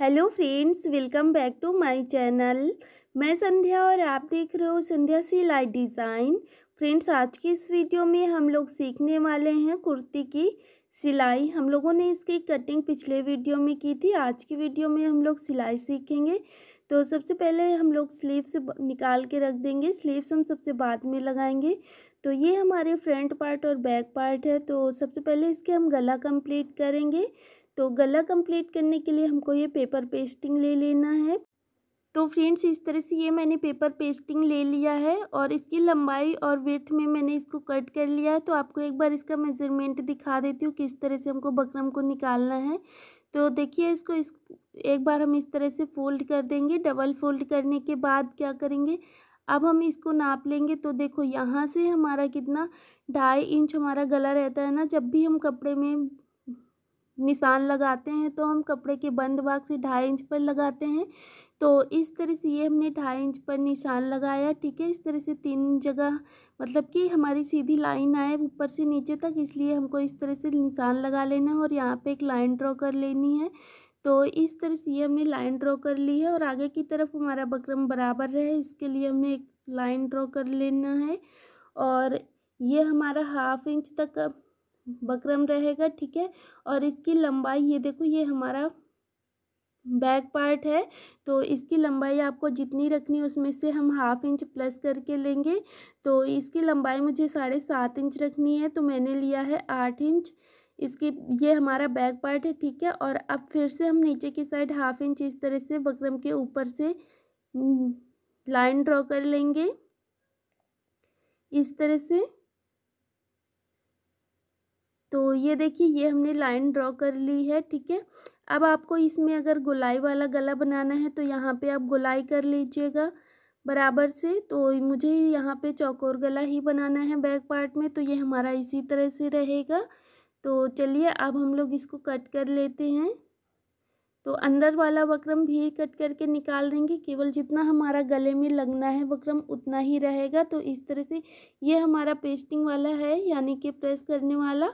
hello friends welcome back to my channel मैं संध्या और आप देख रहे हो संध्या सिलाई डिज़ाइन फ्रेंड्स आज की इस वीडियो में हम लोग सीखने वाले हैं कुर्ती की सिलाई हम लोगों ने इसकी कटिंग पिछले वीडियो में की थी आज की वीडियो में हम लोग सिलाई सीखेंगे तो सबसे पहले हम लोग स्लीव्स निकाल के रख देंगे स्लीव्स हम सबसे बाद में लगाएंगे तो ये हमारे फ्रंट पार्ट और बैक पार्ट है तो सबसे पहले इसके हम गला कंप्लीट करेंगे तो गला कंप्लीट करने के लिए हमको ये पेपर पेस्टिंग ले लेना है तो फ्रेंड्स इस तरह से ये मैंने पेपर पेस्टिंग ले लिया है और इसकी लंबाई और वर्थ में मैंने इसको कट कर लिया है तो आपको एक बार इसका मेज़रमेंट दिखा देती हूँ किस तरह से हमको बकरम को निकालना है तो देखिए इसको इस एक बार हम इस तरह से फोल्ड कर देंगे डबल फोल्ड करने के बाद क्या करेंगे अब हम इसको नाप लेंगे तो देखो यहाँ से हमारा कितना ढाई इंच हमारा गला रहता है ना जब भी हम कपड़े में निशान लगाते हैं तो हम कपड़े के बंद भाग से ढाई इंच पर लगाते हैं तो इस तरह से ये हमने ढाई इंच पर निशान लगाया ठीक है इस तरह से तीन जगह मतलब कि हमारी सीधी लाइन आए ऊपर से नीचे तक इसलिए हमको इस तरह से निशान लगा लेना है और यहाँ पे एक लाइन ड्रॉ कर लेनी है तो इस तरह से ये हमने लाइन ड्रॉ कर ली है और आगे की तरफ हमारा बकरम बराबर रहे इसके लिए हमने एक लाइन ड्रॉ कर लेना है और ये हमारा हाफ इंच तक बकरम रहेगा ठीक है और इसकी लंबाई ये देखो ये हमारा बैक पार्ट है तो इसकी लंबाई आपको जितनी रखनी है उसमें से हम हाफ इंच प्लस करके लेंगे तो इसकी लंबाई मुझे साढ़े सात इंच रखनी है तो मैंने लिया है आठ इंच इसकी ये हमारा बैक पार्ट है ठीक है और अब फिर से हम नीचे की साइड हाफ इंच इस तरह से बकरम के ऊपर से हम्म, लाइन ड्रॉ कर लेंगे इस तरह से तो ये देखिए ये हमने लाइन ड्रॉ कर ली है ठीक है अब आपको इसमें अगर गुलाई वाला गला बनाना है तो यहाँ पे आप गुलाई कर लीजिएगा बराबर से तो मुझे यहाँ पे चौकोर गला ही बनाना है बैक पार्ट में तो ये हमारा इसी तरह से रहेगा तो चलिए अब हम लोग इसको कट कर लेते हैं तो अंदर वाला वक्रम भी कट करके निकाल देंगे केवल जितना हमारा गले में लगना है वक्रम उतना ही रहेगा तो इस तरह से ये हमारा पेस्टिंग वाला है यानी कि प्रेस करने वाला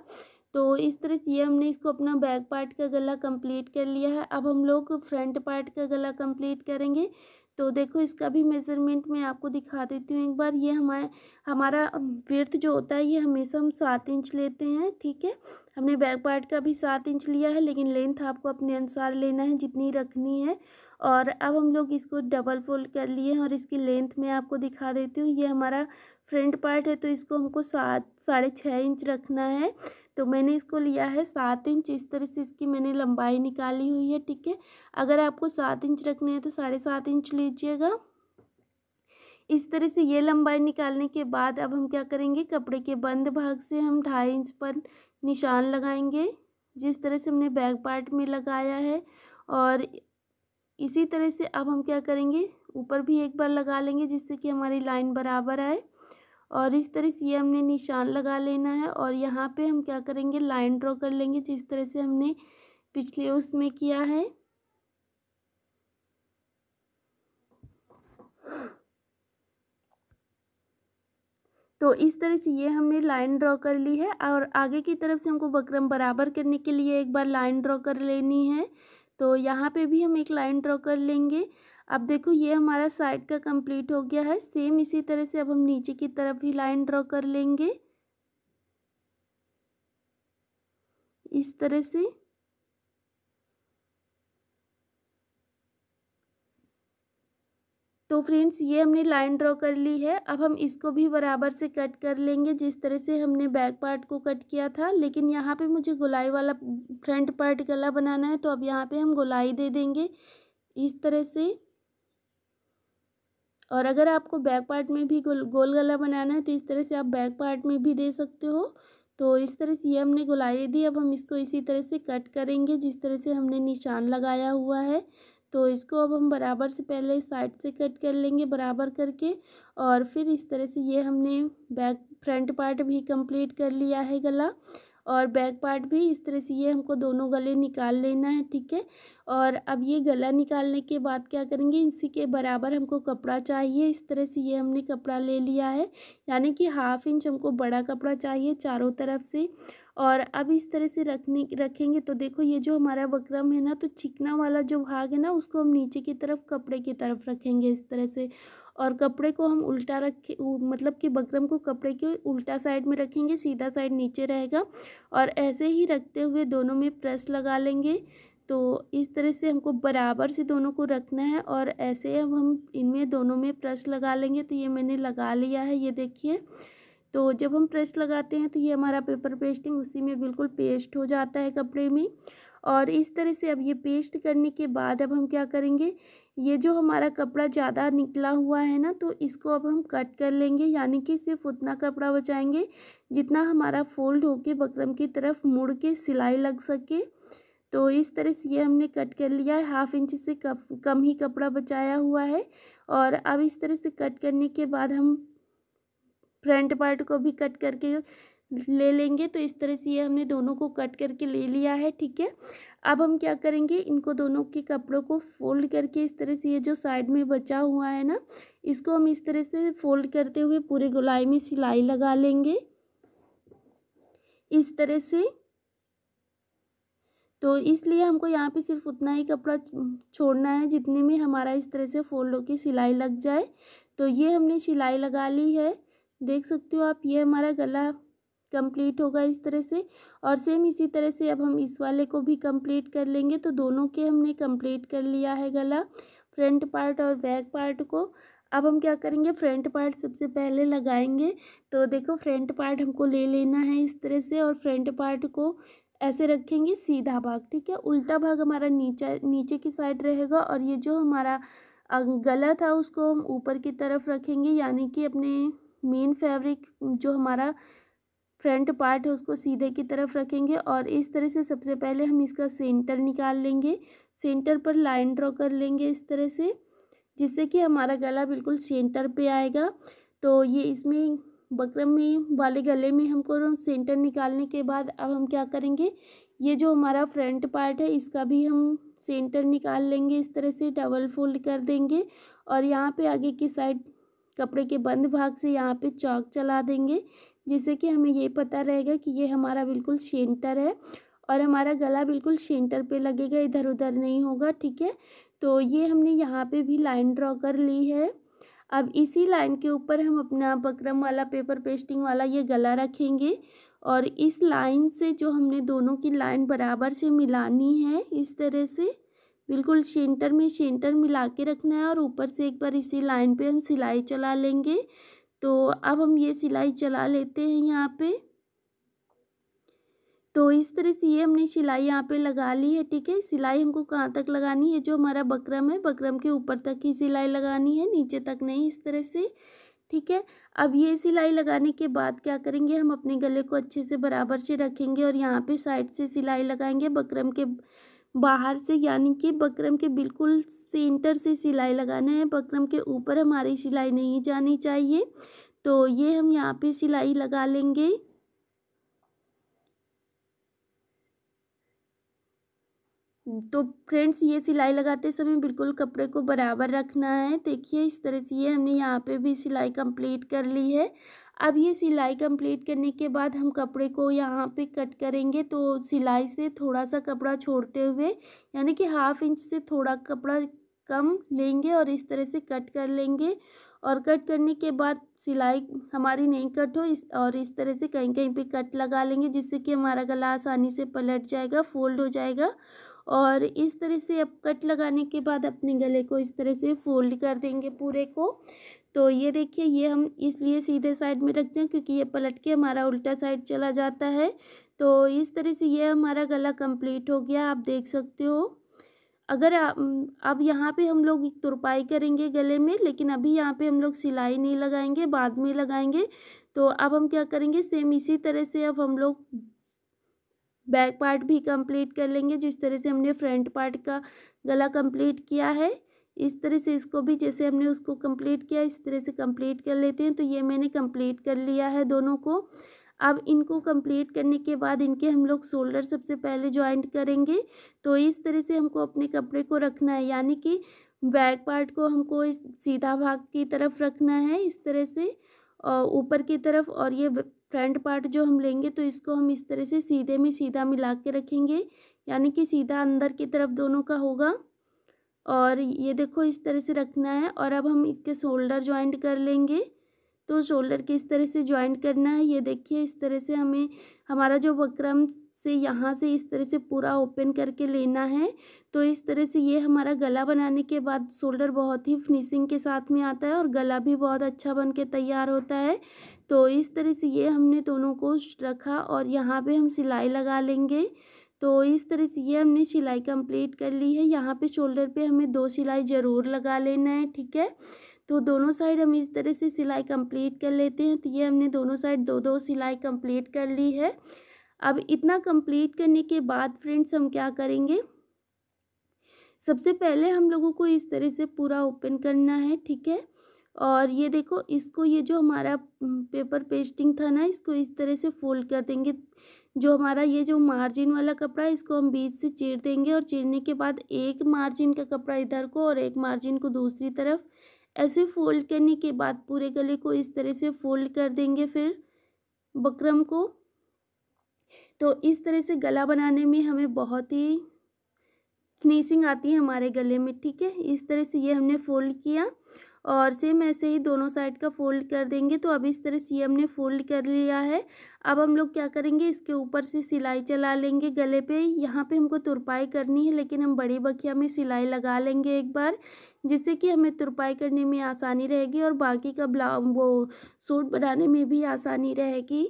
तो इस तरह से ये हमने इसको अपना बैक पार्ट का गला कंप्लीट कर लिया है अब हम लोग फ्रंट पार्ट का गला कंप्लीट करेंगे तो देखो इसका भी मेज़रमेंट मैं आपको दिखा देती हूँ एक बार ये हमारे हमारा व्यर्थ जो होता है ये हमेशा हम सात इंच लेते हैं ठीक है हमने बैक पार्ट का भी सात इंच लिया है लेकिन लेंथ आपको अपने अनुसार लेना है जितनी रखनी है और अब हम लोग इसको डबल फोल्ड कर लिए हैं और इसकी लेंथ मैं आपको दिखा देती हूँ ये हमारा फ्रंट पार्ट है तो इसको हमको सात साढ़े छः इंच रखना है तो मैंने इसको लिया है सात इंच इस तरह से इसकी मैंने लंबाई निकाली हुई है ठीक है अगर आपको सात इंच रखने हैं तो साढ़े सात इंच लीजिएगा इस तरह से ये लंबाई निकालने के बाद अब हम क्या करेंगे कपड़े के बंद भाग से हम ढाई इंच पर निशान लगाएंगे जिस तरह से हमने बैक पार्ट में लगाया है और इसी तरह से अब हम क्या करेंगे ऊपर भी एक बार लगा लेंगे जिससे कि हमारी लाइन बराबर आए और इस तरह से ये हमने निशान लगा लेना है और यहाँ पे हम क्या करेंगे लाइन ड्रॉ कर लेंगे जिस तरह से हमने पिछले उसमें किया है तो इस तरह से ये हमने लाइन ड्रॉ कर ली है और आगे की तरफ से हमको बकरम बराबर करने के लिए एक बार लाइन ड्रॉ कर लेनी है तो यहाँ पे भी हम एक लाइन ड्रॉ कर लेंगे अब देखो ये हमारा साइड का कंप्लीट हो गया है सेम इसी तरह से अब हम नीचे की तरफ भी लाइन ड्रॉ कर लेंगे इस तरह से तो फ्रेंड्स ये हमने लाइन ड्रॉ कर ली है अब हम इसको भी बराबर से कट कर लेंगे जिस तरह से हमने बैक पार्ट को कट किया था लेकिन यहाँ पे मुझे गोलाई वाला फ्रंट पार्ट गला बनाना है तो अब यहाँ पे हम गोलाई दे देंगे इस तरह से और अगर आपको बैक पार्ट में भी गोल गोल गला बनाना है तो इस तरह से आप बैक पार्ट में भी दे सकते हो तो इस तरह से ये हमने गोलाई दी अब हम इसको इसी तरह से कट करेंगे जिस तरह से हमने निशान लगाया हुआ है तो इसको अब हम बराबर से पहले साइड से कट कर लेंगे बराबर करके और फिर इस तरह से ये हमने बैक फ्रंट पार्ट भी कंप्लीट कर लिया है गला और बैक पार्ट भी इस तरह से ये हमको दोनों गले निकाल लेना है ठीक है और अब ये गला निकालने के बाद क्या करेंगे इसी के बराबर हमको कपड़ा चाहिए इस तरह से ये हमने कपड़ा ले लिया है यानी कि हाफ इंच हमको बड़ा कपड़ा चाहिए चारों तरफ से और अब इस तरह से रखने रखेंगे तो देखो ये जो हमारा बकरम है ना तो चिकना वाला जो भाग है ना उसको हम नीचे की तरफ कपड़े की तरफ रखेंगे इस तरह से और कपड़े को हम उल्टा रखें मतलब कि बकरम को कपड़े के उल्टा साइड में रखेंगे सीधा साइड नीचे रहेगा और ऐसे ही रखते हुए दोनों में प्रेस लगा लेंगे तो इस तरह से हमको बराबर से दोनों को रखना है और ऐसे अब हम इनमें दोनों में प्रेस लगा लेंगे तो ये मैंने लगा लिया है ये देखिए तो जब हम प्रेस लगाते हैं तो ये हमारा पेपर पेस्टिंग उसी में बिल्कुल पेस्ट हो जाता है कपड़े में और इस तरह से अब ये पेस्ट करने के बाद अब हम क्या करेंगे ये जो हमारा कपड़ा ज़्यादा निकला हुआ है ना तो इसको अब हम कट कर लेंगे यानी कि सिर्फ उतना कपड़ा बचाएंगे जितना हमारा फोल्ड होके बकरम की तरफ मुड़ के सिलाई लग सके तो इस तरह से ये हमने कट कर लिया है हाफ इंच से कप, कम ही कपड़ा बचाया हुआ है और अब इस तरह से कट करने के बाद हम फ्रंट पार्ट को भी कट करके ले लेंगे तो इस तरह से ये हमने दोनों को कट करके ले लिया है ठीक है अब हम क्या करेंगे इनको दोनों के कपड़ों को फोल्ड करके इस तरह से ये जो साइड में बचा हुआ है ना इसको हम इस तरह से फोल्ड करते हुए पूरे गोलाई में सिलाई लगा लेंगे इस तरह से तो इसलिए हमको यहाँ पे सिर्फ उतना ही कपड़ा छोड़ना है जितने में हमारा इस तरह से फोल्ड होकर सिलाई लग जाए तो ये हमने सिलाई लगा ली है देख सकते हो आप ये हमारा गला कंप्लीट होगा इस तरह से और सेम इसी तरह से अब हम इस वाले को भी कंप्लीट कर लेंगे तो दोनों के हमने कंप्लीट कर लिया है गला फ्रंट पार्ट और बैक पार्ट को अब हम क्या करेंगे फ्रंट पार्ट सबसे पहले लगाएंगे तो देखो फ्रंट पार्ट हमको ले लेना है इस तरह से और फ्रंट पार्ट को ऐसे रखेंगे सीधा भाग ठीक है उल्टा भाग हमारा नीचे नीचे की साइड रहेगा और ये जो हमारा गला था उसको हम ऊपर की तरफ रखेंगे यानी कि अपने मेन फैब्रिक जो हमारा फ्रंट पार्ट है उसको सीधे की तरफ रखेंगे और इस तरह से सबसे पहले हम इसका सेंटर निकाल लेंगे सेंटर पर लाइन ड्रॉ कर लेंगे इस तरह से जिससे कि हमारा गला बिल्कुल सेंटर पे आएगा तो ये इसमें बकरम में वाले गले में हमको सेंटर निकालने के बाद अब हम क्या करेंगे ये जो हमारा फ्रंट पार्ट है इसका भी हम सेंटर निकाल लेंगे इस तरह से डबल फोल्ड कर देंगे और यहाँ पे आगे की साइड कपड़े के बंद भाग से यहाँ पे चौक चला देंगे जिससे कि हमें ये पता रहेगा कि ये हमारा बिल्कुल सेंटर है और हमारा गला बिल्कुल सेंटर पे लगेगा इधर उधर नहीं होगा ठीक है तो ये हमने यहाँ पे भी लाइन ड्रॉ कर ली है अब इसी लाइन के ऊपर हम अपना बकरम वाला पेपर पेस्टिंग वाला ये गला रखेंगे और इस लाइन से जो हमने दोनों की लाइन बराबर से मिलानी है इस तरह से बिल्कुल सेंटर में सेंटर मिला के रखना है और ऊपर से एक बार इसी लाइन पे हम सिलाई चला लेंगे तो अब हम ये सिलाई चला लेते हैं यहाँ पे तो इस तरह से ये हमने सिलाई यहाँ पे लगा ली है ठीक है सिलाई हमको कहाँ तक लगानी है जो हमारा बकरम है बकरम के ऊपर तक ही सिलाई लगानी है नीचे तक नहीं इस तरह से ठीक है अब ये सिलाई लगाने के बाद क्या करेंगे हम अपने गले को अच्छे से बराबर से रखेंगे और यहाँ पे साइड से सिलाई लगाएंगे बकरम के बाहर से यानी कि बकरम के बिल्कुल सेंटर से सिलाई लगाना है बकरम के ऊपर हमारी सिलाई नहीं जानी चाहिए तो ये हम यहाँ पे सिलाई लगा लेंगे तो फ्रेंड्स ये सिलाई लगाते समय बिल्कुल कपड़े को बराबर रखना है देखिए इस तरह से ये हमने यहाँ पे भी सिलाई कंप्लीट कर ली है अब ये सिलाई कंप्लीट करने के बाद हम कपड़े को यहाँ पे कट करेंगे तो सिलाई से थोड़ा सा कपड़ा छोड़ते हुए यानी कि हाफ इंच से थोड़ा कपड़ा कम लेंगे और इस तरह से कट कर लेंगे और कट करने के बाद सिलाई हमारी नहीं कट हो इस और इस तरह से कहीं कहीं पे कट लगा लेंगे जिससे कि हमारा गला आसानी से पलट जाएगा फोल्ड हो जाएगा और इस तरह से अब कट लगाने के बाद अपने गले को इस तरह से फोल्ड कर देंगे पूरे को तो ये देखिए ये हम इसलिए सीधे साइड में रखते हैं क्योंकि ये पलट के हमारा उल्टा साइड चला जाता है तो इस तरह से ये हमारा गला कंप्लीट हो गया आप देख सकते हो अगर अब यहाँ पे हम लोग तुरपाई करेंगे गले में लेकिन अभी यहाँ पे हम लोग सिलाई नहीं लगाएंगे बाद में लगाएंगे तो अब हम क्या करेंगे सेम इसी तरह से अब हम लोग बैक पार्ट भी कंप्लीट कर लेंगे जिस तरह से हमने फ्रंट पार्ट का गला कंप्लीट किया है इस तरह से इसको भी जैसे हमने उसको कंप्लीट किया इस तरह से कंप्लीट कर लेते हैं तो ये मैंने कंप्लीट कर लिया है दोनों को अब इनको कंप्लीट करने के बाद इनके हम लोग शोल्डर सबसे पहले ज्वाइंट करेंगे तो इस तरह से हमको अपने कपड़े को रखना है यानी कि बैक पार्ट को हमको इस सीधा भाग की तरफ रखना है इस तरह से और ऊपर की तरफ और ये फ्रंट पार्ट जो हम लेंगे तो इसको हम इस तरह से सीधे में सीधा मिला के रखेंगे यानी कि सीधा अंदर की तरफ दोनों का होगा और ये देखो इस तरह से रखना है और अब हम इसके शोल्डर ज्वाइंट कर लेंगे तो शोल्डर के इस तरह से ज्वाइंट करना है ये देखिए इस तरह से हमें हमारा जो वक्रम से यहाँ से इस तरह से पूरा ओपन करके लेना है तो इस तरह से ये हमारा गला बनाने के बाद शोल्डर बहुत ही फिनिशिंग के साथ में आता है और गला भी बहुत अच्छा बन के तैयार होता है तो इस तरह से ये हमने दोनों को रखा और यहाँ पे हम सिलाई लगा लेंगे तो इस तरह से ये हमने सिलाई कंप्लीट कर ली है यहाँ पे शोल्डर पे हमें दो सिलाई ज़रूर लगा लेना है ठीक है तो दोनों साइड हम इस तरह से सिलाई कंप्लीट कर लेते हैं तो ये हमने दोनों साइड दो दो सिलाई कंप्लीट कर ली है अब इतना कंप्लीट करने के बाद फ्रेंड्स हम क्या करेंगे सबसे पहले हम लोगों को इस तरह से पूरा ओपन करना है ठीक है और ये देखो इसको ये जो हमारा पेपर पेस्टिंग था ना इसको इस तरह से फोल्ड कर देंगे जो हमारा ये जो मार्जिन वाला कपड़ा है इसको हम बीच से चीर देंगे और चीरने के बाद एक मार्जिन का कपड़ा इधर को और एक मार्जिन को दूसरी तरफ ऐसे फोल्ड करने के बाद पूरे गले को इस तरह से फोल्ड कर देंगे फिर बकरम को तो इस तरह से गला बनाने में हमें बहुत ही फिनिशिंग आती है हमारे गले में ठीक है इस तरह से ये हमने फोल्ड किया और सेम ऐसे ही दोनों साइड का फोल्ड कर देंगे तो अभी इस तरह से ये हमने फोल्ड कर लिया है अब हम लोग क्या करेंगे इसके ऊपर से सिलाई चला लेंगे गले पे यहाँ पे हमको तुरपाई करनी है लेकिन हम बड़ी बखिया में सिलाई लगा लेंगे एक बार जिससे कि हमें तुरपाई करने में आसानी रहेगी और बाकी का ब्ला वो सूट बनाने में भी आसानी रहेगी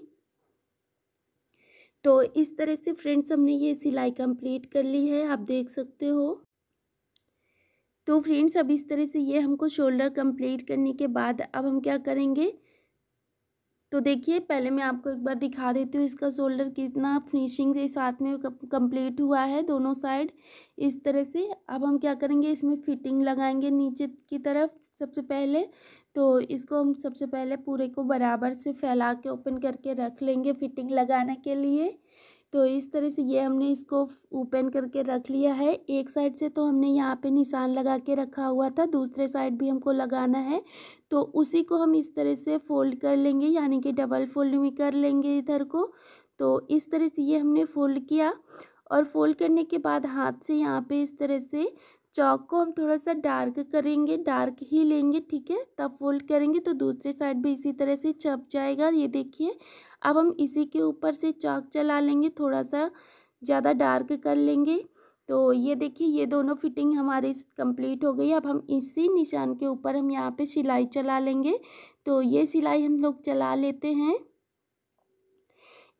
तो इस तरह से फ्रेंड्स हमने ये सिलाई कंप्लीट कर ली है आप देख सकते हो तो फ्रेंड्स अब इस तरह से ये हमको शोल्डर कंप्लीट करने के बाद अब हम क्या करेंगे तो देखिए पहले मैं आपको एक बार दिखा देती हूँ इसका शोल्डर कितना फिनिशिंग के साथ में कंप्लीट हुआ है दोनों साइड इस तरह से अब हम क्या करेंगे इसमें फिटिंग लगाएंगे नीचे की तरफ सबसे पहले तो इसको हम सबसे पहले पूरे को बराबर से फैला के ओपन करके रख लेंगे फिटिंग लगाने के लिए तो इस तरह से ये हमने इसको ओपन करके रख लिया है एक साइड से तो हमने यहाँ पे निशान लगा के रखा हुआ था दूसरे साइड भी हमको लगाना है तो उसी को हम इस तरह से फोल्ड कर लेंगे यानी कि डबल फोल्ड भी कर लेंगे इधर को तो इस तरह से ये हमने फोल्ड किया और फोल्ड करने के बाद हाथ से यहाँ पे इस तरह से चौक को हम थोड़ा सा डार्क करेंगे डार्क ही लेंगे ठीक है तब फोल्ड करेंगे तो दूसरे साइड भी इसी तरह से छप जाएगा ये देखिए अब हम इसी के ऊपर से चौक चला लेंगे थोड़ा सा ज़्यादा डार्क कर लेंगे तो ये देखिए ये दोनों फिटिंग हमारी कंप्लीट हो गई अब हम इसी निशान के ऊपर हम यहाँ पे सिलाई चला लेंगे तो ये सिलाई हम लोग चला लेते हैं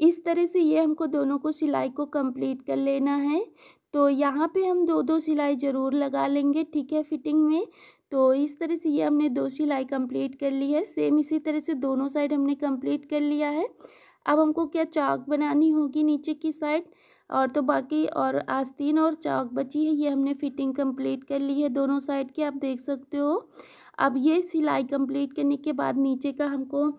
इस तरह से ये हमको दोनों को सिलाई को कंप्लीट कर लेना है तो यहाँ पे हम दो दो सिलाई ज़रूर लगा लेंगे ठीक है फिटिंग में तो इस तरह से ये हमने दो सिलाई कंप्लीट कर ली है सेम इसी तरह से दोनों साइड हमने कंप्लीट कर लिया है अब हमको क्या चौक बनानी होगी नीचे की साइड और तो बाकी और आस्तीन और चौक बची है ये हमने फिटिंग कंप्लीट कर ली है दोनों साइड की आप देख सकते हो अब ये सिलाई कंप्लीट करने के बाद नीचे का हमको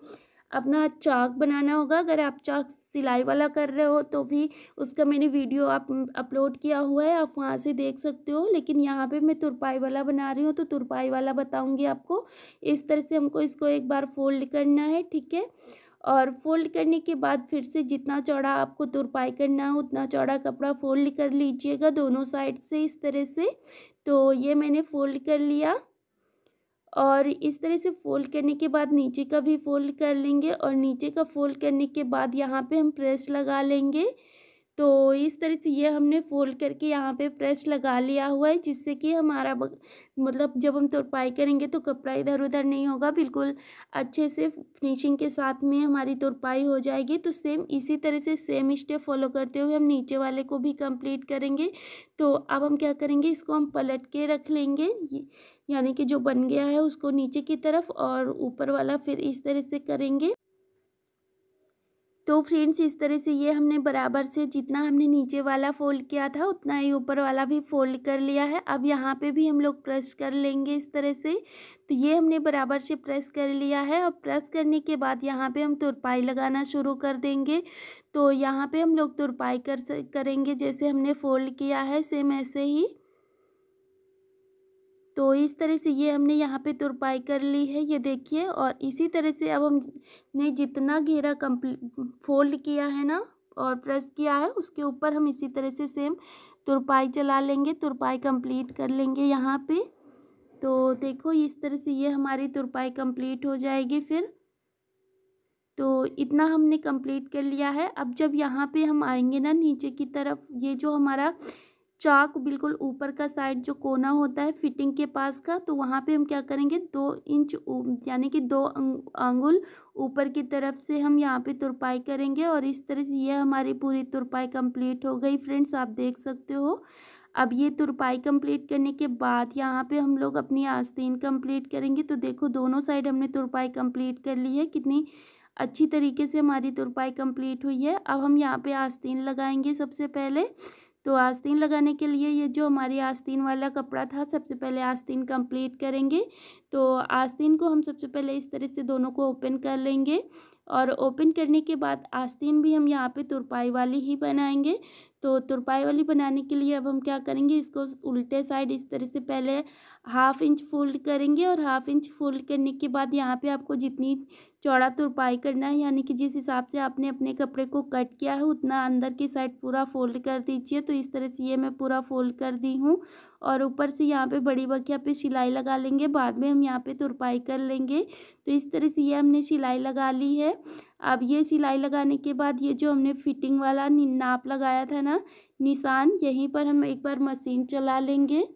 अपना चौक बनाना होगा अगर आप चौक सिलाई वाला कर रहे हो तो भी उसका मैंने वीडियो आप अपलोड किया हुआ है आप वहाँ से देख सकते हो लेकिन यहाँ पे मैं तुरपाई वाला बना रही हूँ तो तुरपाई वाला बताऊँगी आपको इस तरह से हमको इसको एक बार फोल्ड करना है ठीक है और फोल्ड करने के बाद फिर से जितना चौड़ा आपको तुरपाई करना हो उतना चौड़ा कपड़ा फोल्ड कर लीजिएगा दोनों साइड से इस तरह से तो ये मैंने फोल्ड कर लिया और इस तरह से फोल्ड करने के बाद नीचे का भी फोल्ड कर लेंगे और नीचे का फोल्ड करने के बाद यहाँ पे हम प्रेस लगा लेंगे तो इस तरह से ये हमने फोल्ड करके यहाँ पे प्रेस लगा लिया हुआ है जिससे कि हमारा बग, मतलब जब हम तुरपाई करेंगे तो कपड़ा इधर उधर नहीं होगा बिल्कुल अच्छे से फिनिशिंग के साथ में हमारी तुरपाई हो जाएगी तो सेम इसी तरह से सेम स्टेप फॉलो करते हुए हम नीचे वाले को भी कंप्लीट करेंगे तो अब हम क्या करेंगे इसको हम पलट के रख लेंगे यानी कि जो बन गया है उसको नीचे की तरफ और ऊपर वाला फिर इस तरह से करेंगे तो फ्रेंड्स इस तरह से ये हमने बराबर से जितना हमने नीचे वाला फोल्ड किया था उतना ही ऊपर वाला भी फोल्ड कर लिया है अब यहाँ पे भी हम लोग प्रेस कर लेंगे इस तरह से तो ये हमने बराबर से प्रेस कर लिया है और प्रेस करने के बाद यहाँ पे हम तुरपाई लगाना शुरू कर देंगे तो यहाँ पे हम लोग तुरपाई कर करेंगे जैसे हमने फोल्ड किया है सेम ऐसे ही तो इस तरह से ये हमने यहाँ पे तुरपाई कर ली है ये देखिए और इसी तरह से अब हमने जितना घेरा कम्प्ली फोल्ड किया है ना और प्रेस किया है उसके ऊपर हम इसी तरह से सेम तुरपाई चला लेंगे तुरपाई कंप्लीट कर लेंगे यहाँ पे तो देखो इस तरह से ये हमारी तुरपाई कंप्लीट हो जाएगी फिर तो इतना हमने कंप्लीट कर लिया है अब जब यहाँ पे हम आएंगे ना नीचे की तरफ ये जो हमारा चाक बिल्कुल ऊपर का साइड जो कोना होता है फिटिंग के पास का तो वहाँ पे हम क्या करेंगे दो इंच यानी कि दो आंगुल ऊपर की तरफ से हम यहाँ पे तुरपाई करेंगे और इस तरह से यह हमारी पूरी तुरपाई कंप्लीट हो गई फ्रेंड्स आप देख सकते हो अब ये तुरपाई कंप्लीट करने के बाद यहाँ पे हम लोग अपनी आस्तीन कंप्लीट करेंगे तो देखो दोनों साइड हमने तुरपाई कंप्लीट कर ली है कितनी अच्छी तरीके से हमारी तुरपाई कंप्लीट हुई है अब हम यहाँ पे आस्तीन लगाएंगे सबसे पहले तो आस्तीन लगाने के लिए ये जो हमारी आस्तीन वाला कपड़ा था सबसे पहले आस्तीन कंप्लीट करेंगे तो आस्तीन को हम सबसे पहले इस तरह से दोनों को ओपन कर लेंगे और ओपन करने के बाद आस्तीन भी हम यहाँ पे तुरपाई वाली ही बनाएंगे तो तुरपाई वाली बनाने के लिए अब हम क्या करेंगे इसको उल्टे साइड इस तरह से पहले हाफ इंच फोल्ड करेंगे और हाफ इंच फोल्ड करने के बाद यहाँ पे आपको जितनी चौड़ा तुरपाई करना है यानी कि जिस हिसाब से आपने अपने कपड़े को कट किया है उतना अंदर की साइड पूरा फोल्ड कर दीजिए तो इस तरह से ये मैं पूरा फोल्ड कर दी हूँ और ऊपर से यहाँ पे बड़ी बखिया पे सिलाई लगा लेंगे बाद में हम यहाँ पे तुरपाई कर लेंगे तो इस तरह से ये हमने सिलाई लगा ली है अब ये सिलाई लगाने के बाद ये जो हमने फिटिंग वाला नाप लगाया था ना निशान यहीं पर हम एक बार मशीन चला लेंगे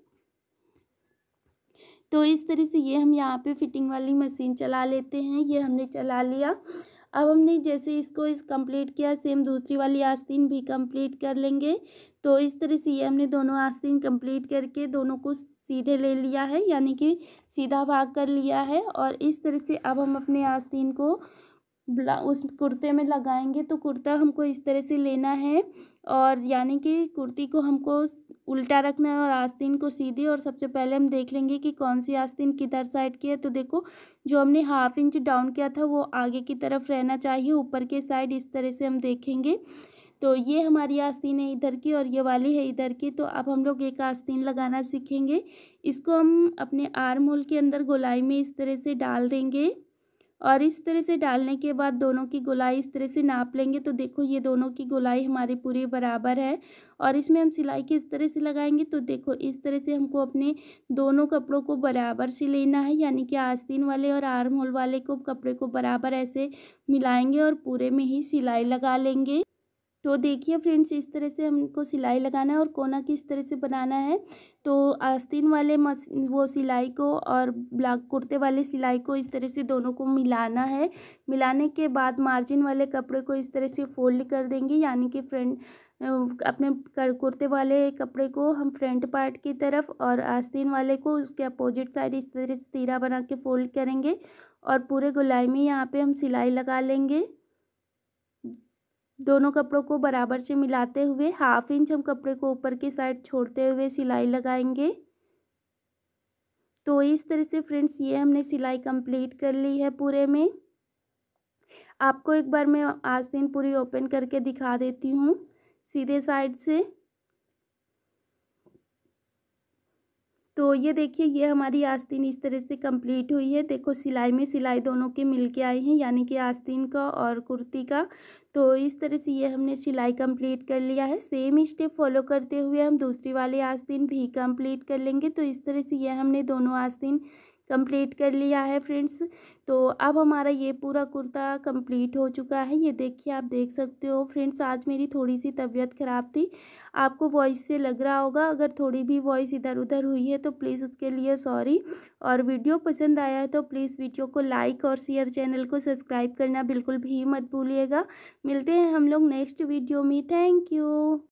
तो इस तरह से ये हम यहाँ पे फिटिंग वाली मशीन चला लेते हैं ये हमने चला लिया अब हमने जैसे इसको इस कंप्लीट किया सेम दूसरी वाली आस्तीन भी कंप्लीट कर लेंगे तो इस तरह से ये हमने दोनों आस्तीन कंप्लीट करके दोनों को सीधे ले लिया है यानी कि सीधा भाग कर लिया है और इस तरह से अब हम अपने आस्तीन को उस कुर्ते में लगाएंगे तो कुर्ता हमको इस तरह से लेना है और यानी कि कुर्ती को हमको उल्टा रखना है और आस्तीन को सीधी और सबसे पहले हम देख लेंगे कि कौन सी आस्तीन किधर साइड की है तो देखो जो हमने हाफ इंच डाउन किया था वो आगे की तरफ रहना चाहिए ऊपर के साइड इस तरह से हम देखेंगे तो ये हमारी आस्तीन है इधर की और ये वाली है इधर की तो अब हम लोग एक आस्तीन लगाना सीखेंगे इसको हम अपने आर्म होल के अंदर गोलाई में इस तरह से डाल देंगे और इस तरह से डालने के बाद दोनों की गोलाई इस तरह से नाप लेंगे तो देखो ये दोनों की गोलाई हमारी पूरी बराबर है और इसमें हम सिलाई किस तरह से लगाएंगे तो देखो इस तरह से हमको अपने दोनों कपड़ों को बराबर से लेना है यानी कि आस्तीन वाले और आर्म होल वाले को कपड़े को बराबर ऐसे मिलाएंगे और पूरे में ही सिलाई लगा लेंगे तो देखिए फ्रेंड्स इस तरह से हमको सिलाई लगाना है और कोना किस तरह से बनाना है तो आस्तीन वाले मस वो सिलाई को और ब्लैक कुर्ते वाले सिलाई को इस तरह से दोनों को मिलाना है मिलाने के बाद मार्जिन वाले कपड़े को इस तरह से फोल्ड कर देंगे यानी कि फ्रंट अपने कुर्ते वाले कपड़े को हम फ्रंट पार्ट की तरफ और आस्तीन वाले को उसके अपोजिट साइड इस तरह से तीरा बना के फोल्ड करेंगे और पूरे गुलाई में यहाँ पर हम सिलाई लगा लेंगे दोनों कपड़ों को बराबर से मिलाते हुए हाफ इंच हम कपड़े को ऊपर की साइड छोड़ते हुए सिलाई लगाएंगे तो इस तरह से फ्रेंड्स ये हमने सिलाई कंप्लीट कर ली है पूरे में आपको एक बार मैं आस्तीन पूरी ओपन करके दिखा देती हूँ सीधे साइड से तो ये देखिए ये हमारी आस्तीन इस तरह से कंप्लीट हुई है देखो सिलाई में सिलाई दोनों के मिल के आई हैं यानी कि आस्तीन का और कुर्ती का तो इस तरह से ये हमने सिलाई कंप्लीट कर लिया है सेम स्टेप फॉलो करते हुए हम दूसरी वाले आस्तीन भी कंप्लीट कर लेंगे तो इस तरह से ये हमने दोनों आस्तीन कंप्लीट कर लिया है फ्रेंड्स तो अब हमारा ये पूरा कुर्ता कंप्लीट हो चुका है ये देखिए आप देख सकते हो फ्रेंड्स आज मेरी थोड़ी सी तबीयत ख़राब थी आपको वॉइस से लग रहा होगा अगर थोड़ी भी वॉइस इधर उधर हुई है तो प्लीज़ उसके लिए सॉरी और वीडियो पसंद आया है तो प्लीज़ वीडियो को लाइक और शेयर चैनल को सब्सक्राइब करना बिल्कुल भी मत भूलिएगा मिलते हैं हम लोग नेक्स्ट वीडियो में थैंक यू